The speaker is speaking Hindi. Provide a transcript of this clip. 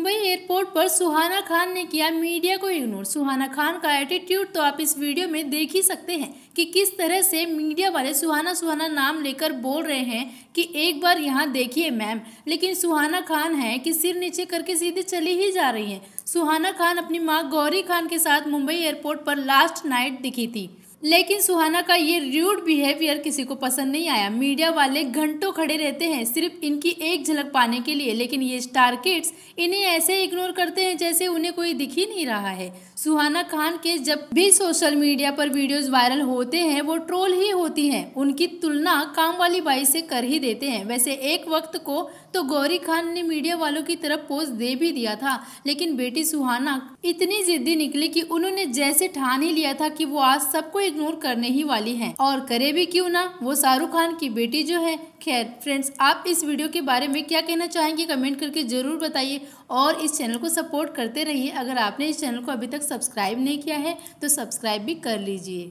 मुंबई एयरपोर्ट पर सुहाना खान ने किया मीडिया को इग्नोर सुहाना खान का एटीट्यूड तो आप इस वीडियो में देख ही सकते हैं कि किस तरह से मीडिया वाले सुहाना सुहाना नाम लेकर बोल रहे हैं कि एक बार यहाँ देखिए मैम लेकिन सुहाना खान है कि सिर नीचे करके सीधे चली ही जा रही है सुहाना खान अपनी माँ गौरी खान के साथ मुंबई एयरपोर्ट पर लास्ट नाइट दिखी थी लेकिन सुहाना का ये र्यूड बिहेवियर किसी को पसंद नहीं आया मीडिया वाले घंटों खड़े रहते हैं सिर्फ इनकी एक झलक पाने के लिए लेकिन ये स्टार किड्स इन्हें ऐसे इग्नोर करते हैं जैसे उन्हें कोई दिख ही नहीं रहा है सुहाना खान के जब भी सोशल मीडिया पर वीडियोस वायरल होते हैं वो ट्रोल ही होती हैं उनकी तुलना काम वाली बाई से कर ही देते हैं वैसे एक वक्त को तो गौरी खान ने मीडिया वालों की तरफ पोस्ट दे भी दिया था लेकिन बेटी सुहाना इतनी जिद्दी निकली कि उन्होंने जैसे ठान ही लिया था कि वो आज सबको इग्नोर करने ही वाली है और करे भी क्यों ना वो शाहरुख खान की बेटी जो है खैर फ्रेंड्स आप इस वीडियो के बारे में क्या कहना चाहेंगे कमेंट करके ज़रूर बताइए और इस चैनल को सपोर्ट करते रहिए अगर आपने इस चैनल को अभी तक सब्सक्राइब नहीं किया है तो सब्सक्राइब भी कर लीजिए